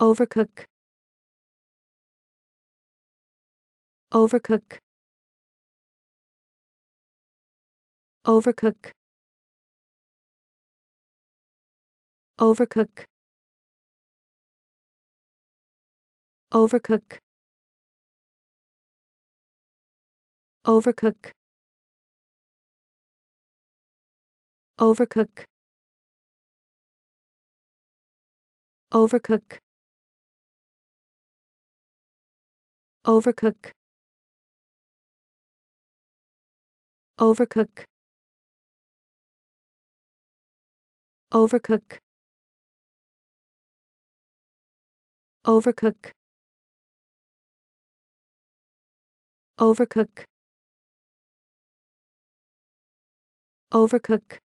overcook overcook overcook overcook overcook overcook overcook overcook overcook overcook overcook overcook overcook overcook